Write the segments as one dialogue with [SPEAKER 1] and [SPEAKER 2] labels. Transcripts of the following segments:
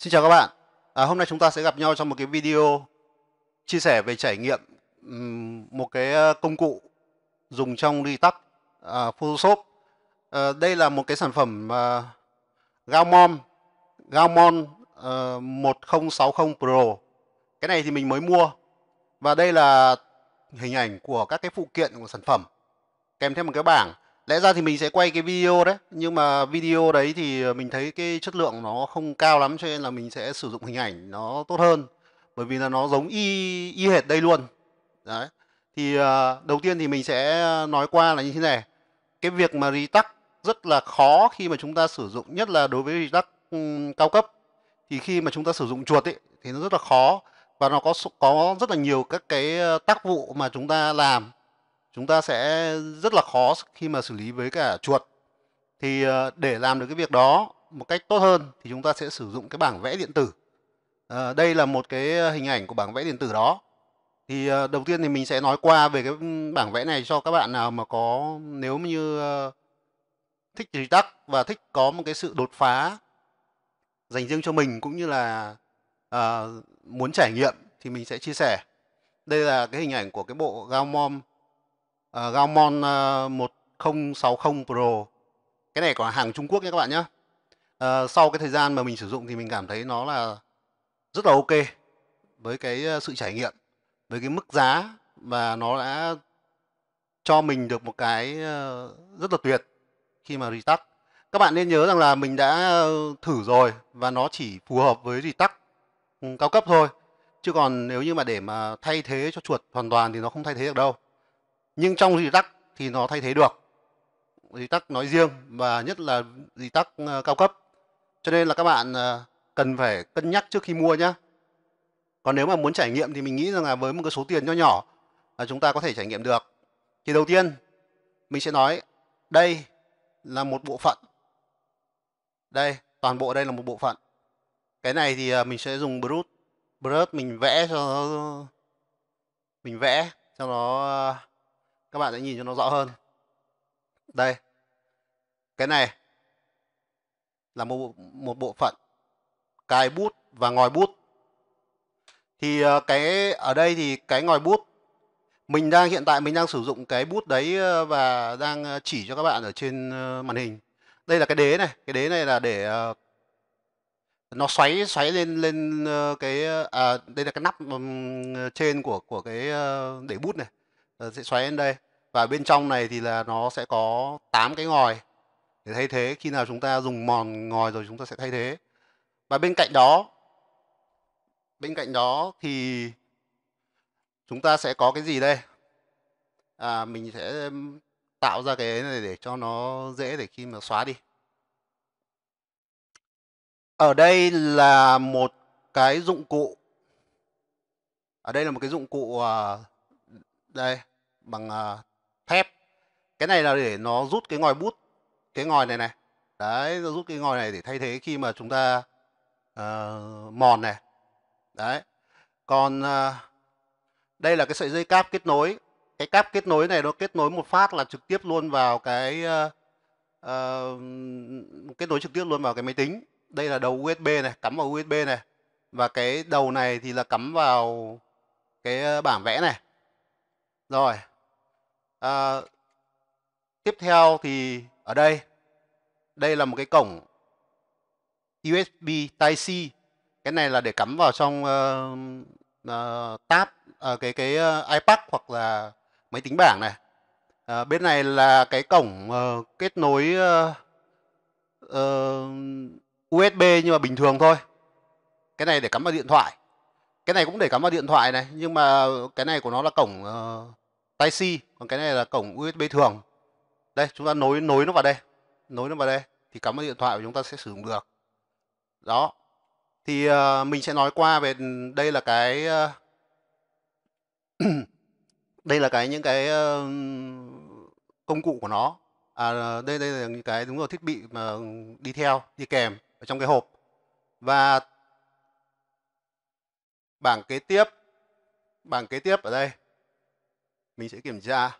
[SPEAKER 1] Xin chào các bạn. À, hôm nay chúng ta sẽ gặp nhau trong một cái video chia sẻ về trải nghiệm một cái ờ, công cụ dùng trong Retouch uh, à, Photoshop. Uh, đây là một cái sản phẩm uh, ờ, Gaumon Gaumon uh, 1060 Pro. Cái này thì mình mới mua. Và đây là hình ảnh của các cái phụ kiện của sản phẩm kèm theo một cái bảng lẽ ra thì mình sẽ quay cái video đấy nhưng mà video đấy thì ờ, mình thấy cái chất lượng nó không cao lắm cho nên là mình sẽ sử dụng hình ảnh nó tốt hơn bởi vì là nó giống y y hệt đây luôn đấy thì ờ, đầu tiên thì mình sẽ nói qua là như thế này cái việc mà retac rất là khó khi mà chúng ta sử dụng nhất là đối với retac ừ, cao cấp thì khi mà chúng ta sử dụng chuột ấy thì nó rất là khó và nó có có rất là nhiều các cái ờ, tác vụ mà chúng ta làm chúng ta sẽ rất là khó khi mà xử lý với cả chuột thì ờ, để làm được cái việc đó một cách tốt hơn thì chúng ta sẽ sử dụng cái bảng vẽ điện tử à, đây là một cái ờ, hình ảnh của bảng vẽ điện tử đó thì đầu tiên thì mình sẽ nói qua về cái bảng vẽ này cho các bạn nào mà có nếu như thích trí tắc và thích có một cái sự đột phá dành riêng cho mình cũng như là à, muốn trải nghiệm thì mình sẽ chia sẻ đây là cái hình ảnh của cái bộ gao mom uh, Gaomon ờ, uh, 1060 Pro. Cái này của hàng Trung Quốc nha các bạn nhé. Uh, sau cái thời gian mà mình sử dụng thì mình cảm thấy nó là rất là ok với cái sự trải nghiệm, với cái mức giá và nó đã cho mình được một cái rất là tuyệt khi mà Retac. Các bạn nên nhớ rằng là mình đã thử rồi và nó chỉ phù hợp với Retac ừ, cao cấp thôi. Chứ còn nếu như mà để mà thay thế cho chuột hoàn toàn thì nó không thay thế được đâu nhưng trong tắc thì nó thay thế được tắc nói riêng và nhất là tắc ờ, cao cấp cho nên là các bạn ờ, cần phải cân nhắc trước khi mua nhé còn nếu mà muốn trải nghiệm thì mình nghĩ rằng là với một cái số tiền nho nhỏ là chúng ta có thể trải nghiệm được thì đầu tiên mình sẽ nói đây là một bộ phận đây toàn bộ đây là một bộ phận cái này thì ờ, mình sẽ dùng brush, brush mình vẽ cho nó mình vẽ cho nó các bạn sẽ nhìn cho nó rõ hơn đây cái này là một một bộ phận cài bút và ngòi bút thì ờ, cái ở đây thì cái ngòi bút mình đang hiện tại mình đang sử dụng cái bút đấy ờ, và đang ờ, chỉ cho các bạn ở trên màn hình đây là cái đế này cái đế này là để nó xoáy xoáy lên lên cái à, đây là cái nắp trên của của cái để bút này Ờ, sẽ xoáy lên đây và bên trong này thì là nó sẽ có 8 cái ngòi để thay thế khi nào chúng ta dùng mòn ngòi rồi chúng ta sẽ thay thế và bên cạnh đó bên cạnh đó thì chúng ta sẽ có cái gì đây à, mình sẽ tạo ra cái này để cho nó dễ để khi mà xóa đi ở đây là một cái dụng cụ ở đây là một cái dụng cụ uh, đây bằng uh, thép cái này là để nó rút cái ngòi bút cái ngòi này này đấy nó rút cái ngòi này để thay thế khi mà chúng ta uh, mòn này đấy còn uh, đây là cái sợi dây cáp kết nối cái cáp kết nối này nó kết nối một phát là trực tiếp luôn vào cái uh, uh, kết nối trực tiếp luôn vào cái máy tính đây là đầu USB này cắm vào USB này và cái đầu này thì là cắm vào cái bảng vẽ này rồi. À, tiếp theo thì ở đây đây là một cái cổng USB Type-C. Cái này là để cắm vào trong uh, uh, tab uh, cái cái uh, iPad hoặc là máy tính bảng này. Uh, bên này là cái cổng uh, kết nối uh, uh, USB nhưng mà bình thường thôi. Cái này để cắm vào điện thoại cái này cũng để cắm vào điện thoại này nhưng mà cái này của nó là cổng uh, tai C còn cái này là cổng USB thường đây chúng ta nối nối nó vào đây nối nó vào đây thì cắm vào điện thoại của chúng ta sẽ sử dụng được đó thì uh, mình sẽ nói qua về đây là cái uh, đây là cái những cái uh, công cụ của nó à, đây đây là những cái đúng rồi thiết bị mà đi theo đi kèm ở trong cái hộp và bảng kế tiếp bảng kế tiếp ở đây mình sẽ kiểm tra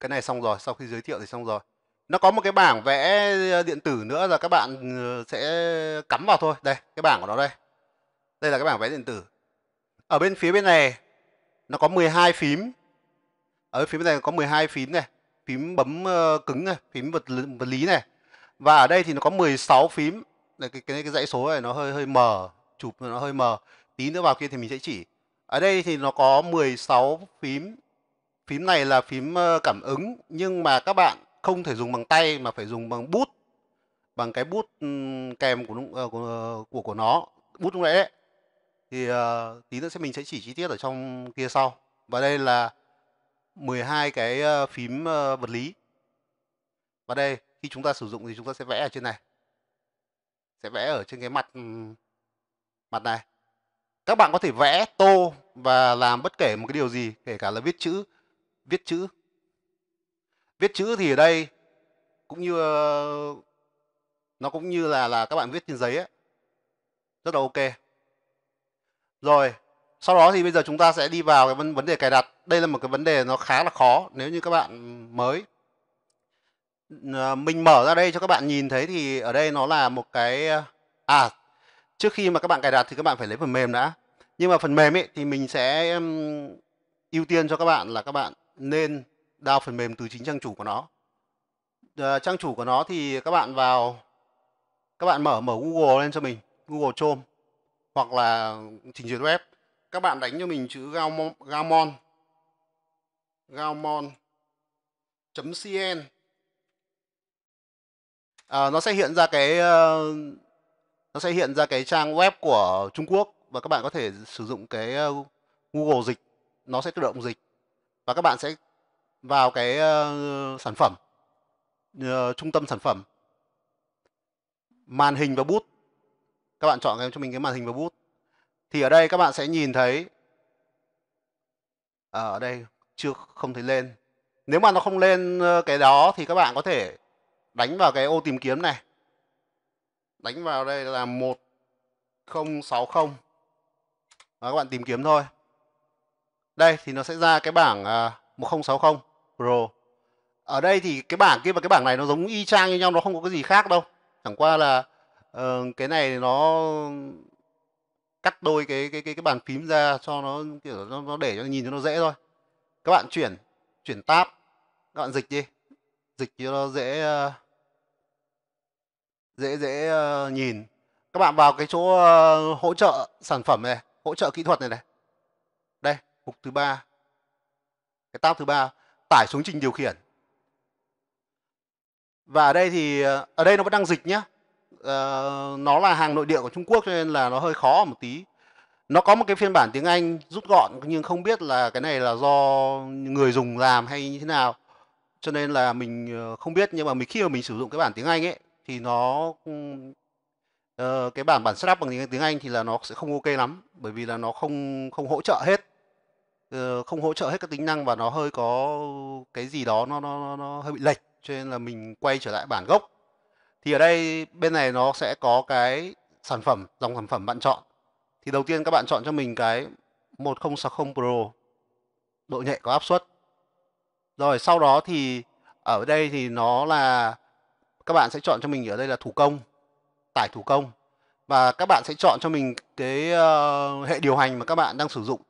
[SPEAKER 1] cái này xong rồi sau khi giới thiệu thì xong rồi nó có một cái bảng vẽ điện tử nữa là các bạn ờ, sẽ cắm vào thôi đây cái bảng của nó đây đây là cái bảng vẽ điện tử ở bên phía bên này nó có 12 phím ở phía bên này có 12 phím này phím bấm ờ, cứng này phím vật lý này và ở đây thì nó có 16 phím là cái, cái cái dãy số này nó hơi hơi mờ chụp nó hơi mờ tí nữa vào kia thì mình sẽ chỉ ở đây thì nó có 16 phím phím này là phím ờ, cảm ứng nhưng mà các bạn không thể dùng bằng tay mà phải dùng bằng bút bằng cái bút kèm của ờ, của ờ, của, của nó bút lúc nãy đấy thì uh, tí nữa sẽ mình sẽ chỉ chi tiết ở trong kia sau và đây là 12 cái phím vật lý và đây khi chúng ta sử dụng thì chúng ta sẽ vẽ ở trên này sẽ vẽ ở trên cái mặt ừ, mặt này các bạn có thể vẽ tô và làm bất kể một cái điều gì kể cả là viết chữ viết chữ viết chữ thì ở đây cũng như ờ, nó cũng như là là các bạn viết trên giấy ấy. rất là ok rồi sau đó thì bây giờ chúng ta sẽ đi vào cái vấn, vấn đề cài đặt đây là một cái vấn đề nó khá là khó nếu như các bạn mới Ờ, mình mở ra đây cho các bạn nhìn thấy thì ở đây nó là một cái ờ, à trước khi mà các bạn cài đặt thì các bạn phải lấy phần mềm đã nhưng mà phần mềm ấy thì mình sẽ ưu tiên cho các bạn là các bạn nên đào phần mềm từ chính trang chủ của nó à, trang chủ của nó thì các bạn vào các bạn mở mở Google lên cho mình Google Chrome hoặc là trình duyệt web các bạn đánh cho mình chữ Gaomon Gaomon Gaomon.cn à, nó sẽ hiện ra cái uh, nó sẽ hiện ra cái trang web của Trung Quốc và các bạn có thể sử dụng cái uh, Google dịch nó sẽ tự động dịch và các bạn sẽ vào cái uh, sản phẩm uh, trung tâm sản phẩm màn hình và bút các bạn chọn cho mình cái màn hình và bút thì ở đây các bạn sẽ nhìn thấy ở đây chưa không thấy lên nếu mà nó không lên cái đó thì các bạn có thể đánh vào cái ô tìm kiếm này đánh vào đây là 1060 và các bạn tìm kiếm thôi đây thì nó sẽ ra cái bảng à, uh, 1060 Pro ở đây thì cái bảng kia và cái bảng này nó giống y chang như nhau nó không có cái gì khác đâu chẳng qua là uh, cái này nó cắt đôi cái cái cái cái bàn phím ra cho nó kiểu nó, nó để cho nhìn cho nó dễ thôi các bạn chuyển chuyển tab các bạn dịch đi dịch cho nó dễ uh, dễ dễ ờ, nhìn các bạn vào cái chỗ ờ, hỗ trợ sản phẩm này hỗ trợ kỹ thuật này này đây mục thứ ba cái tab thứ ba tải xuống trình điều khiển và ở đây thì ờ, ở đây nó vẫn đang dịch nhé nó là hàng nội địa của Trung Quốc cho nên là nó hơi khó một tí. Nó có một cái phiên bản tiếng Anh rút gọn nhưng không biết là cái này là do người dùng làm hay như thế nào. Cho nên là mình không biết nhưng mà mình khi mà mình sử dụng cái bản tiếng Anh ấy thì nó uh, cái bản bản setup bằng tiếng Anh thì là nó sẽ không ok lắm bởi vì là nó không không hỗ trợ hết uh, không hỗ trợ hết các tính năng và nó hơi có cái gì đó nó nó nó hơi bị lệch cho nên là mình quay trở lại bản gốc thì ở đây bên này nó sẽ có cái sản phẩm dòng sản phẩm bạn chọn thì đầu tiên các bạn chọn cho mình cái 1060 Pro độ nhạy có áp suất rồi sau đó thì ở đây thì nó là các bạn sẽ chọn cho mình ở đây là thủ công tải thủ công và các bạn sẽ chọn cho mình cái uh, hệ điều hành mà các bạn đang sử dụng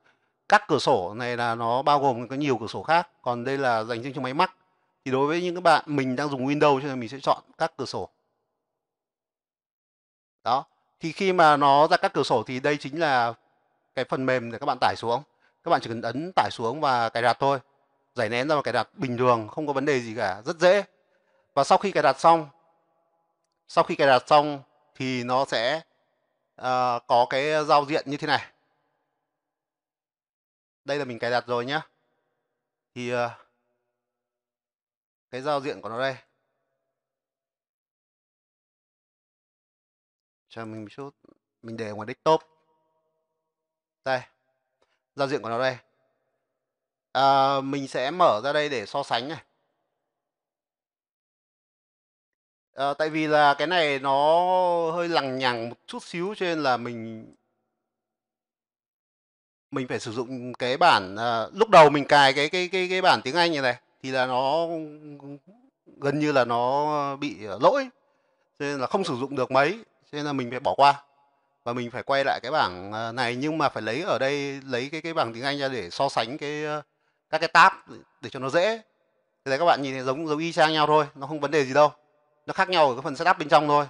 [SPEAKER 1] các cửa sổ này là nó bao gồm có nhiều cửa sổ khác còn đây là dành riêng cho máy mắc thì đối với những các bạn mình đang dùng Windows cho nên mình sẽ chọn các cửa sổ đó thì khi mà nó ra các cửa sổ thì đây chính là cái phần mềm để các bạn tải xuống các bạn chỉ cần ấn tải xuống và cài đặt thôi giải nén ra và cài đặt bình thường không có vấn đề gì cả rất dễ và sau khi cài đặt xong sau khi cài đặt xong thì nó sẽ uh, có cái giao diện như thế này đây là mình cài đặt rồi nhé thì uh, cái giao diện của nó đây cho mình một chút mình để ngoài desktop đây giao diện của nó đây à, mình sẽ mở ra đây để so sánh này À, tại vì là cái này nó hơi lằng nhằng một chút xíu cho nên là mình mình phải sử dụng cái bản à, lúc đầu mình cài cái cái cái cái bản tiếng Anh này này thì là nó gần như là nó bị ờ, lỗi cho nên là không sử dụng được mấy cho nên là mình phải bỏ qua và mình phải quay lại cái bảng này nhưng mà phải lấy ở đây lấy cái cái bảng tiếng Anh ra để so sánh cái các cái tab để cho nó dễ thế là các bạn nhìn thấy giống giống y chang nhau thôi nó không vấn đề gì đâu nó khác nhau ở cái phần setup bên trong thôi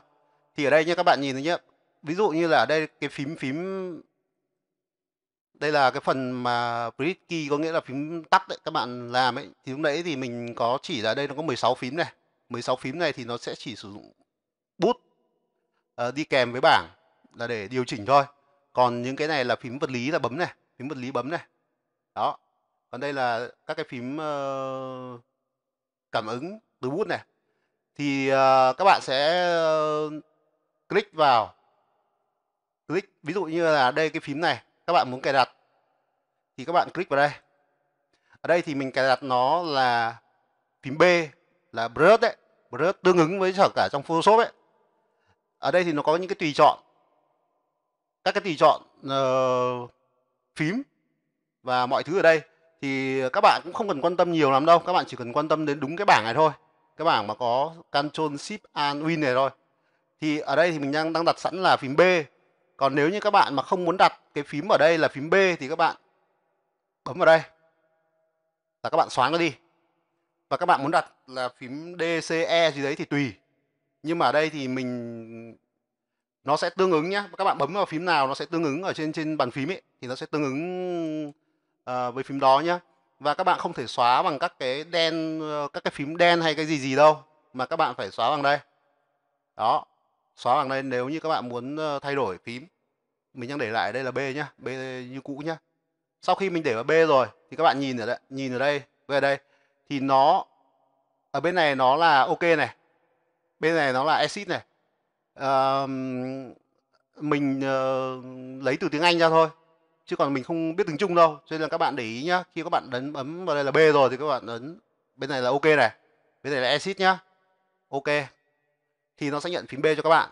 [SPEAKER 1] thì ở đây nhé các bạn nhìn thấy nhé ví dụ như là ở đây cái phím phím đây là cái phần mà grid key có nghĩa là phím tắt đấy các bạn làm ấy thì lúc nãy thì mình có chỉ là đây nó có 16 phím này 16 phím này thì nó sẽ chỉ sử dụng bút uh, ờ, đi kèm với bảng là để điều chỉnh thôi còn những cái này là phím vật lý là bấm này phím vật lý bấm này đó còn đây là các cái phím uh, cảm ứng từ bút này thì ờ, các bạn sẽ ờ, click vào click ví dụ như là đây cái phím này các bạn muốn cài đặt thì các bạn click vào đây ở đây thì mình cài đặt nó là phím B là brush đấy brush tương ứng với sở cả trong Photoshop ấy ở đây thì nó có những cái tùy chọn các cái tùy chọn uh, phím và mọi thứ ở đây thì các bạn cũng không cần quan tâm nhiều lắm đâu các bạn chỉ cần quan tâm đến đúng cái bảng này thôi cái bảng mà có Ctrl Shift Alt Win này rồi thì ở đây thì mình đang đang đặt sẵn là phím B còn nếu như các bạn mà không muốn đặt cái phím ở đây là phím B thì các bạn bấm vào đây là các bạn xoáng nó đi và các bạn muốn đặt là phím DCE gì đấy thì tùy nhưng mà ở đây thì mình nó sẽ tương ứng nhá các bạn bấm vào phím nào nó sẽ tương ứng ở trên trên bàn phím ấy thì nó sẽ tương ứng uh, với phím đó nhá và các bạn không thể xóa bằng các cái đen ờ, các cái phím đen hay cái gì gì đâu mà các bạn phải xóa bằng đây đó xóa bằng đây nếu như các bạn muốn ờ, thay đổi phím mình đang để lại đây là b nhá b như cũ nhá sau khi mình để vào b rồi thì các bạn nhìn ở đây nhìn ở đây về đây thì nó ở bên này nó là ok này bên này nó là exit này uh, mình uh, lấy từ tiếng anh ra thôi chứ còn mình không biết tiếng Trung đâu cho nên là các bạn để ý nhá khi các bạn ấn ấn vào đây là B rồi thì các bạn ấn bên này là OK này bên này là exit nhá OK thì nó sẽ nhận phím B cho các bạn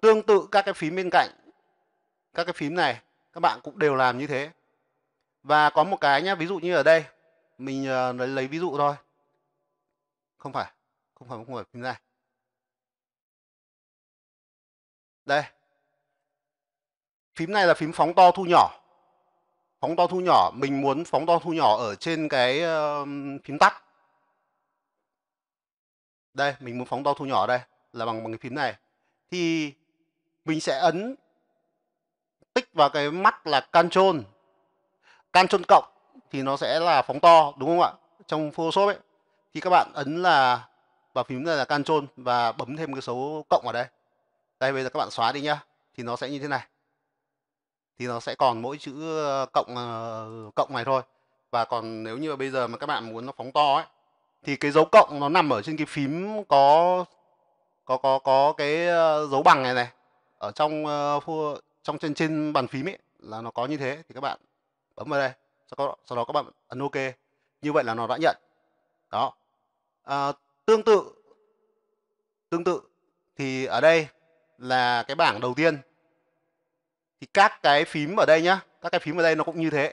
[SPEAKER 1] tương tự các cái phím bên cạnh các cái phím này các bạn cũng đều làm như thế và có một cái nhá ví dụ như ở đây mình uh, lấy, lấy ví dụ thôi không phải không phải không phải phím này đây phím này là phím phóng to thu nhỏ phóng to thu nhỏ mình muốn phóng to thu nhỏ ở trên cái phím tắt đây mình muốn phóng to thu nhỏ đây là bằng bằng cái phím này thì mình sẽ ấn tích vào cái mắt là Ctrl Ctrl cộng thì nó sẽ là phóng to đúng không ạ trong Photoshop ấy thì các bạn ấn là vào phím này là Ctrl và bấm thêm cái số cộng vào đây đây bây giờ các bạn xóa đi nhá thì nó sẽ như thế này thì nó sẽ còn mỗi chữ ờ, cộng ờ, cộng này thôi và còn nếu như bây giờ mà các bạn muốn nó phóng to ấy thì cái dấu cộng nó nằm ở trên cái phím có có có có cái ờ, dấu bằng này này ở trong trong trên trên bàn phím ấy là nó có như thế thì các bạn bấm vào đây sau đó, sau đó các bạn ấn ok như vậy là nó đã nhận đó à, tương tự tương tự thì ở đây là cái bảng đầu tiên thì các cái phím ở đây nhá các cái phím ở đây nó cũng như thế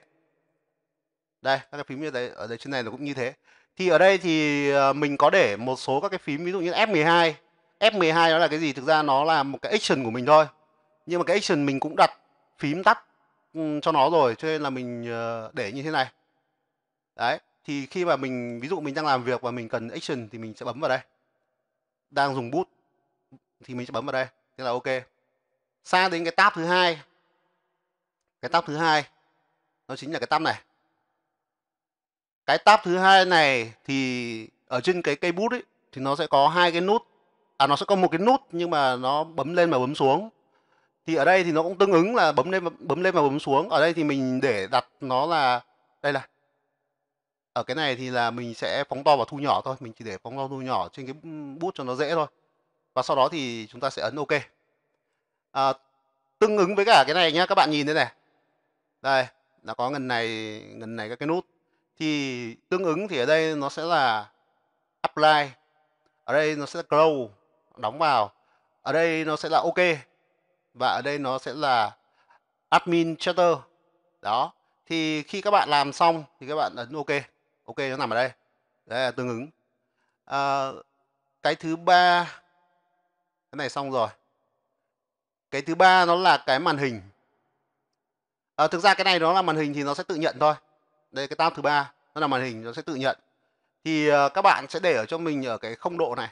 [SPEAKER 1] đây các cái phím ở đây ở đây trên này nó cũng như thế thì ở đây thì ờ, mình có để một số các cái phím ví dụ như F12 F12 nó là cái gì thực ra nó là một cái action của mình thôi nhưng mà cái action mình cũng đặt phím tắt ừ, cho nó rồi cho nên là mình ờ, để như thế này đấy thì khi mà mình ví dụ mình đang làm việc và mình cần action thì mình sẽ bấm vào đây đang dùng bút thì mình sẽ bấm vào đây thế là ok sang đến cái tab thứ hai cái tab thứ hai nó chính là cái tab này cái tab thứ hai này thì ở trên cái cây bút ấy thì nó sẽ có hai cái nút à nó sẽ có một cái nút nhưng mà nó bấm lên và bấm xuống thì ở đây thì nó cũng tương ứng là bấm lên bấm lên và bấm xuống ở đây thì mình để đặt nó là đây là ở cái này thì là mình sẽ phóng to và thu nhỏ thôi mình chỉ để phóng to thu nhỏ trên cái bút cho nó dễ thôi và sau đó thì chúng ta sẽ ấn ok à, tương ứng với cả cái này nhá các bạn nhìn thế này đây đã có ngần này ngần này các cái nút thì tương ứng thì ở đây nó sẽ là apply ở đây nó sẽ là close đóng vào ở đây nó sẽ là ok và ở đây nó sẽ là admin administrator đó thì khi các bạn làm xong thì các bạn ấn ok ok nó nằm ở đây đấy là tương ứng à, cái thứ ba cái này xong rồi cái thứ ba nó là cái màn hình à, thực ra cái này nó là màn hình thì nó sẽ tự nhận thôi đây cái tab thứ ba nó là màn hình nó sẽ tự nhận thì uh, các bạn sẽ để ở cho mình ở cái không độ này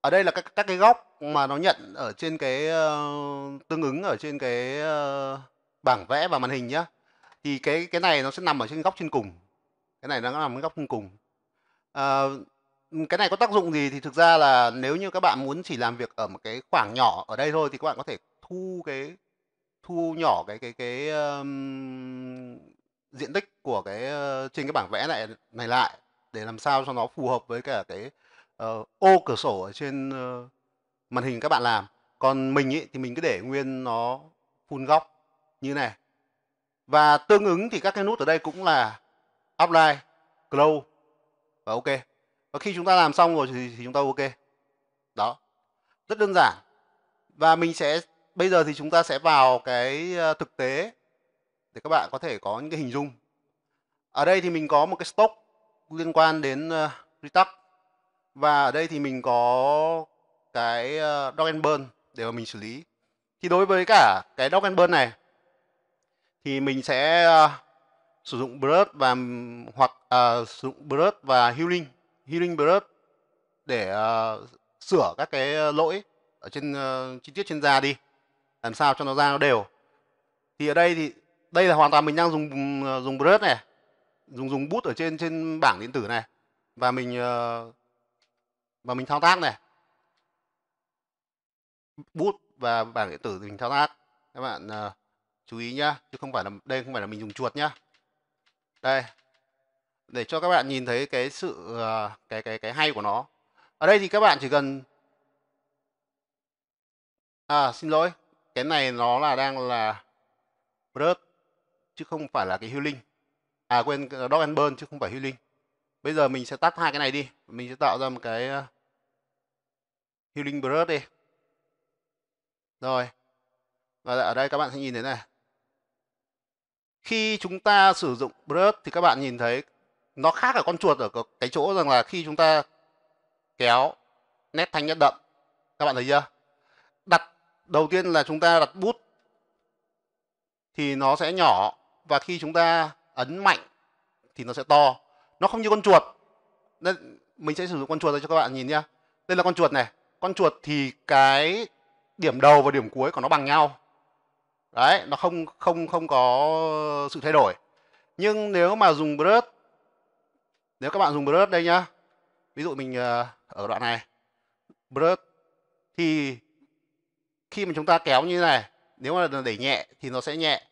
[SPEAKER 1] ở đây là các các cái góc mà nó nhận ở trên cái uh, tương ứng ở trên cái uh, bảng vẽ và màn hình nhá thì cái cái này nó sẽ nằm ở trên góc trên cùng cái này nó nằm ở góc trên cùng à, cái này có tác dụng gì thì thực ra là nếu như các bạn muốn chỉ làm việc ở một cái khoảng nhỏ ở đây thôi thì các bạn có thể thu cái thu nhỏ cái cái cái um, diện tích của cái uh, trên cái bảng vẽ này này lại để làm sao cho nó phù hợp với cả cái uh, ô cửa sổ ở trên uh, màn hình các bạn làm còn mình ý, thì mình cứ để nguyên nó phun góc như này và tương ứng thì các cái nút ở đây cũng là outline close và ok và khi chúng ta làm xong rồi thì, thì chúng ta ok đó rất đơn giản và mình sẽ bây giờ thì chúng ta sẽ vào cái ờ, thực tế để các bạn có thể có những cái hình dung ở đây thì mình có một cái stock liên quan đến uh, ờ, Retux và ở đây thì mình có cái uh, Dog and Burn để mà mình xử lý thì đối với cả cái Dog and Burn này thì mình sẽ uh, sử dụng Blood và hoặc uh, sử dụng Blood và Healing Healing Blood để uh, sửa các cái lỗi ở trên uh, chi tiết trên da đi làm sao cho nó ra nó đều thì ở đây thì đây là hoàn toàn mình đang dùng ờ, dùng brush này dùng dùng bút ở trên trên bảng điện tử này và mình ờ, và mình thao tác này bút và bảng điện tử thì mình thao tác các bạn uh, chú ý nhá chứ không phải là đây không phải là mình dùng chuột nhá đây để cho các bạn nhìn thấy cái sự uh, cái cái cái hay của nó ở đây thì các bạn chỉ cần à xin lỗi cái này nó là đang là Brut chứ không phải là cái healing à quên dog and burn chứ không phải healing bây giờ mình sẽ tắt hai cái này đi mình sẽ tạo ra một cái ờ, healing Brut đi rồi và ở đây các bạn sẽ nhìn thấy này khi chúng ta sử dụng Brut thì các bạn nhìn thấy nó khác ở con chuột ở cái chỗ rằng là khi chúng ta kéo nét thanh nhất đậm các bạn thấy chưa đầu tiên là chúng ta đặt bút thì nó sẽ nhỏ và khi chúng ta ấn mạnh thì nó sẽ to nó không như con chuột nên mình sẽ sử dụng con chuột cho các bạn nhìn nhá đây là con chuột này con chuột thì cái điểm đầu và điểm cuối của nó bằng nhau đấy nó không không không có sự thay đổi nhưng nếu mà dùng brush nếu các bạn dùng brush đây nhá ví dụ mình ờ, ở đoạn này brush thì khi mà chúng ta kéo như thế này nếu mà để nhẹ thì nó sẽ nhẹ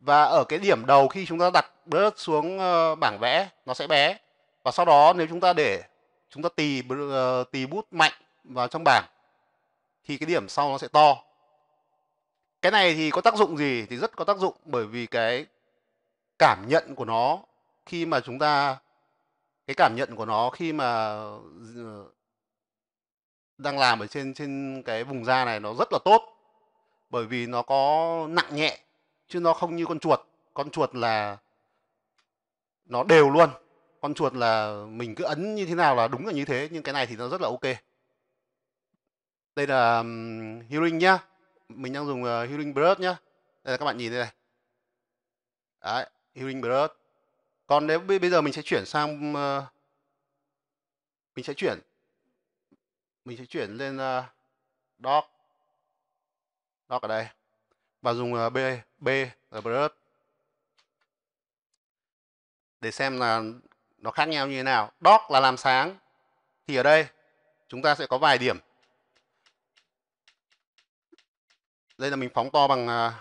[SPEAKER 1] và ở cái điểm đầu khi chúng ta đặt bớt xuống ờ, bảng vẽ nó sẽ bé và sau đó nếu chúng ta để chúng ta tì ờ, tì bút mạnh vào trong bảng thì cái điểm sau nó sẽ to cái này thì có tác dụng gì thì rất có tác dụng bởi vì cái cảm nhận của nó khi mà chúng ta cái cảm nhận của nó khi mà ờ, đang làm ở trên trên cái vùng da này nó rất là tốt bởi vì nó có nặng nhẹ chứ nó không như con chuột con chuột là nó đều luôn con chuột là mình cứ ấn như thế nào là đúng là như thế nhưng cái này thì nó rất là ok đây là healing nhá mình đang dùng ờ, healing brush nhá đây là các bạn nhìn đây này đấy healing brush còn nếu bây giờ mình sẽ chuyển sang ờ, mình sẽ chuyển mình sẽ chuyển lên uh, ờ, doc doc ở đây và dùng uh, b b brush để xem là nó khác nhau như thế nào doc là làm sáng thì ở đây chúng ta sẽ có vài điểm đây là mình phóng to bằng uh,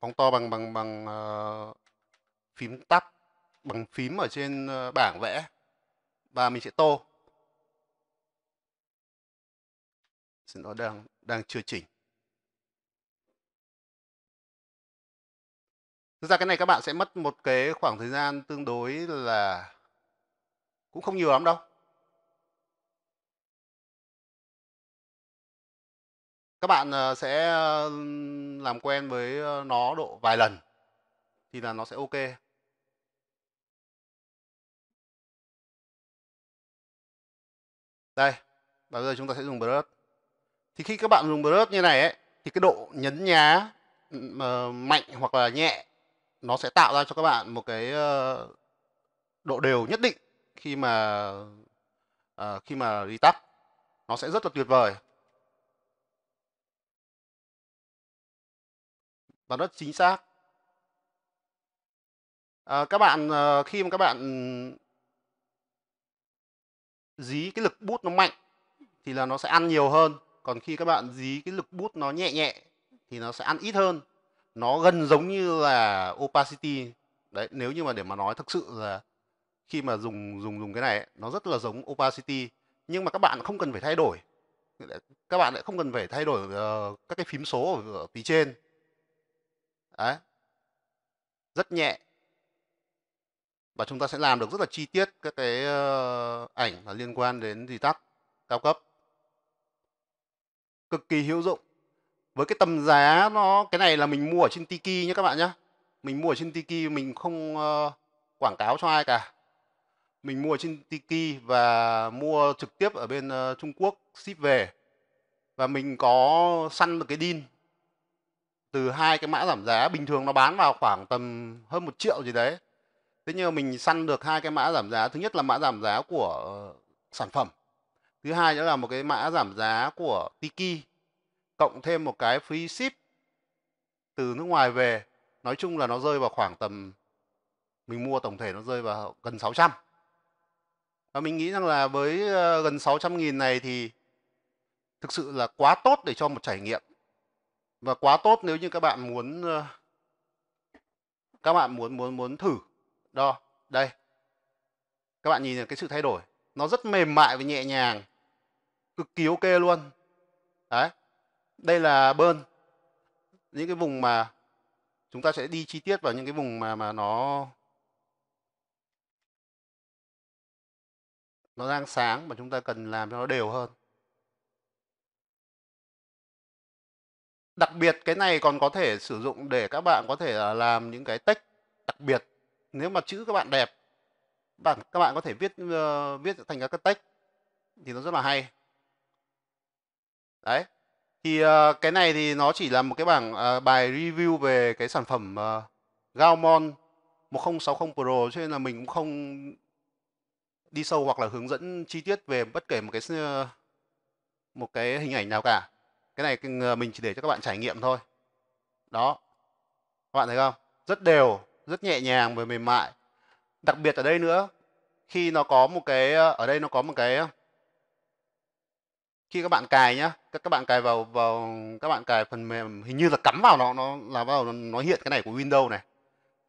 [SPEAKER 1] phóng to bằng bằng bằng uh, phím tắt bằng phím ở trên bảng vẽ và mình sẽ tô nó đang đang chưa chỉnh thực ra cái này các bạn sẽ mất một cái khoảng thời gian tương đối là cũng không nhiều lắm đâu các bạn ờ, sẽ làm quen với ờ, nó độ vài lần thì là nó sẽ ok đây và bây giờ chúng ta sẽ dùng brush thì khi các bạn dùng brush như này ấy thì cái độ nhấn nhá ờ, mạnh hoặc là nhẹ nó sẽ tạo ra cho các bạn một cái ờ, độ đều nhất định khi mà uh, khi mà đi tắt nó sẽ rất là tuyệt vời và rất chính xác à, các bạn à, khi mà các bạn dí cái lực bút nó mạnh thì là nó sẽ ăn nhiều hơn còn khi các bạn dí cái lực bút nó nhẹ nhẹ thì nó sẽ ăn ít hơn nó gần giống như là opacity đấy nếu như mà để mà nói thực sự là khi mà dùng dùng dùng cái này nó rất là giống opacity nhưng mà các bạn không cần phải thay đổi các bạn lại không cần phải thay đổi uh, các cái phím số ở, ở phía trên đấy rất nhẹ và chúng ta sẽ làm được rất là chi tiết các cái uh, ảnh mà liên quan đến gì tắc cao cấp cực kỳ hữu dụng với cái tầm giá nó cái này là mình mua ở trên Tiki nhé các bạn nhé mình mua ở trên Tiki mình không uh, quảng cáo cho ai cả mình mua ở trên Tiki và mua trực tiếp ở bên uh, Trung Quốc ship về và mình có săn được cái đin từ hai cái mã giảm giá bình thường nó bán vào khoảng tầm hơn một triệu gì đấy thế nhưng mà mình săn được hai cái mã giảm giá thứ nhất là mã giảm giá của ờ, sản phẩm thứ hai nữa là một cái mã giảm giá của Tiki cộng thêm một cái phí ship từ nước ngoài về nói chung là nó rơi vào khoảng tầm mình mua tổng thể nó rơi vào gần 600 và mình nghĩ rằng là với ờ, gần 600 nghìn này thì thực sự là quá tốt để cho một trải nghiệm và quá tốt nếu như các bạn muốn ờ, các bạn muốn muốn muốn thử đo đây các bạn nhìn thấy cái sự thay đổi nó rất mềm mại và nhẹ nhàng cực kỳ ok luôn đấy đây là burn những cái vùng mà chúng ta sẽ đi chi tiết vào những cái vùng mà mà nó nó đang sáng mà chúng ta cần làm cho nó đều hơn đặc biệt cái này còn có thể sử dụng để các bạn có thể làm những cái text đặc biệt nếu mà chữ các bạn đẹp bạn các bạn có thể viết uh, viết thành các cái text thì nó rất là hay đấy thì uh, cái này thì nó chỉ là một cái bảng uh, bài review về cái sản phẩm uh, Gaomon 1060 Pro cho nên là mình cũng không đi sâu hoặc là hướng dẫn chi tiết về bất kể một cái một cái hình ảnh nào cả cái này mình chỉ để cho các bạn trải nghiệm thôi đó các bạn thấy không rất đều rất nhẹ nhàng và mềm mại đặc biệt ở đây nữa khi nó có một cái ở đây nó có một cái khi các bạn cài nhá các các bạn cài vào vào các bạn cài phần mềm hình như là cắm vào nó nó là bắt đầu nó hiện cái này của Windows này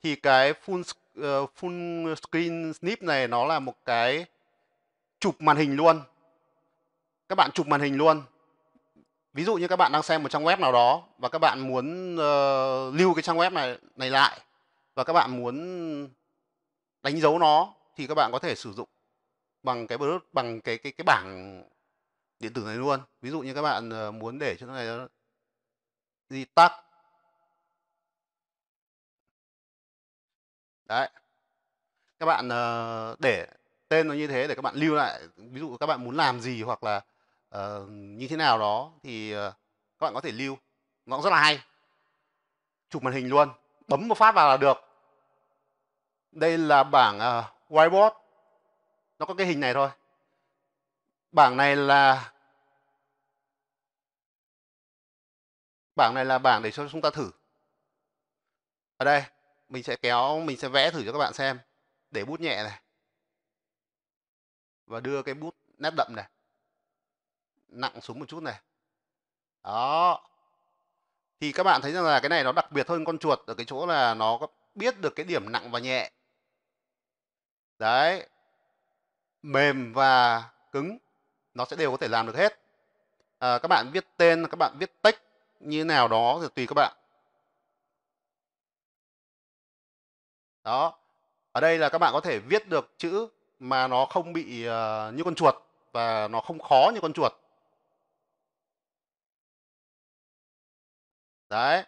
[SPEAKER 1] thì cái full uh, full screen snip này nó là một cái chụp màn hình luôn các bạn chụp màn hình luôn ví dụ như các bạn đang xem một trang web nào đó và các bạn muốn uh, lưu cái trang web này này lại và các bạn muốn đánh dấu nó thì các bạn có thể sử dụng bằng cái bằng cái cái cái bảng điện tử này luôn ví dụ như các bạn ờ, muốn để cho nó này nó di tắt đấy các bạn ờ, để tên nó như thế để các bạn lưu lại ví dụ các bạn muốn làm gì hoặc là uh, như thế nào đó thì các bạn có thể lưu nó cũng rất là hay chụp màn hình luôn bấm một phát vào là được đây là bảng uh, whiteboard nó có cái hình này thôi bảng này là bảng này là bảng để cho chúng ta thử ở đây mình sẽ kéo mình sẽ vẽ thử cho các bạn xem để bút nhẹ này và đưa cái bút nét đậm này nặng xuống một chút này đó thì các bạn thấy rằng là cái này nó đặc biệt hơn con chuột ở cái chỗ là nó biết được cái điểm nặng và nhẹ đấy mềm và cứng nó sẽ đều có thể làm được hết à, các bạn viết tên các bạn viết text như nào đó thì tùy các bạn đó ở đây là các bạn có thể viết được chữ mà nó không bị uh, như con chuột và nó không khó như con chuột đấy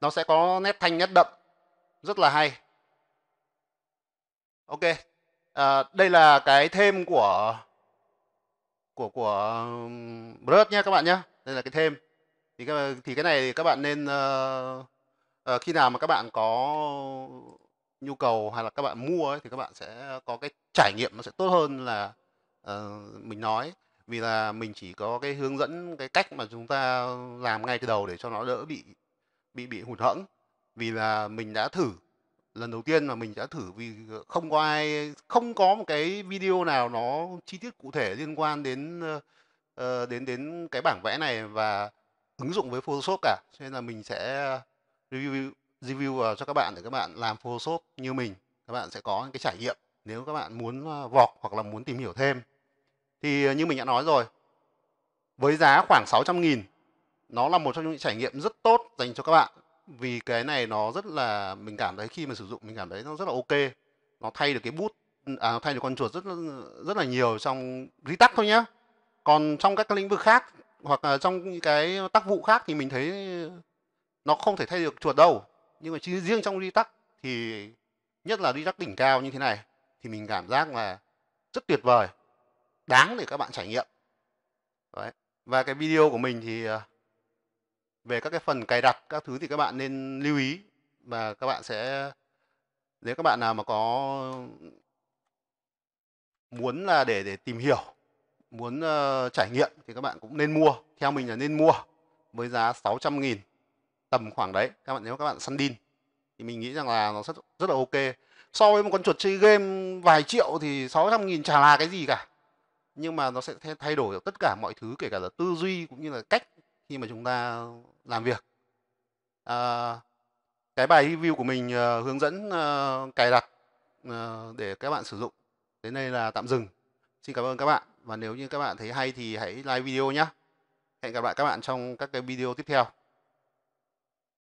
[SPEAKER 1] nó sẽ có nét thanh nét đậm rất là hay ok à, đây là cái thêm của của của Brut nhé các bạn nhé đây là cái thêm thì cái, thì cái này thì các bạn nên uh, uh, khi nào mà các bạn có nhu cầu hay là các bạn mua ấy, thì các bạn sẽ có cái trải nghiệm nó sẽ tốt hơn là uh, mình nói vì là mình chỉ có cái hướng dẫn cái cách mà chúng ta làm ngay từ đầu để cho nó đỡ bị bị bị hụt hẫng vì là mình đã thử lần đầu tiên mà mình đã thử vì không có ai không có một cái video nào nó chi tiết cụ thể liên quan đến uh, đến đến cái bảng vẽ này và ứng dụng với Photoshop cả cho nên là mình sẽ review review ờ, cho các bạn để các bạn làm Photoshop như mình các bạn sẽ có cái trải nghiệm nếu các bạn muốn vọt hoặc là muốn tìm hiểu thêm thì như mình đã nói rồi với giá khoảng 600 nghìn nó là một trong những trải nghiệm rất tốt dành cho các bạn vì cái này nó rất là mình cảm thấy khi mà sử dụng mình cảm thấy nó rất là ok nó thay được cái bút à, nó thay được con chuột rất rất là nhiều trong di Ritac thôi nhá còn trong các lĩnh vực khác hoặc là trong những cái tác vụ khác thì mình thấy nó không thể thay được chuột đâu nhưng mà chỉ riêng trong di Ritac thì nhất là Ritac đỉnh cao như thế này thì mình cảm giác là rất tuyệt vời đáng để các bạn trải nghiệm Đấy. và cái video của mình thì à, về các cái phần cài đặt các thứ thì các bạn nên lưu ý và các bạn sẽ nếu các bạn nào mà có muốn là để để tìm hiểu muốn uh, trải nghiệm thì các bạn cũng nên mua theo mình là nên mua với giá 600 nghìn tầm khoảng đấy các bạn nếu các bạn săn đin thì mình nghĩ rằng là nó rất rất là ok so với một con chuột chơi game vài triệu thì 600 nghìn chả là cái gì cả nhưng mà nó sẽ thay đổi tất cả mọi thứ kể cả là tư duy cũng như là cách khi mà chúng ta làm việc à, cái bài review của mình uh, hướng dẫn uh, cài đặt uh, để các bạn sử dụng đến đây là tạm dừng xin cảm ơn các bạn và nếu như các bạn thấy hay thì hãy like video nhé hẹn gặp lại các bạn trong các cái video tiếp theo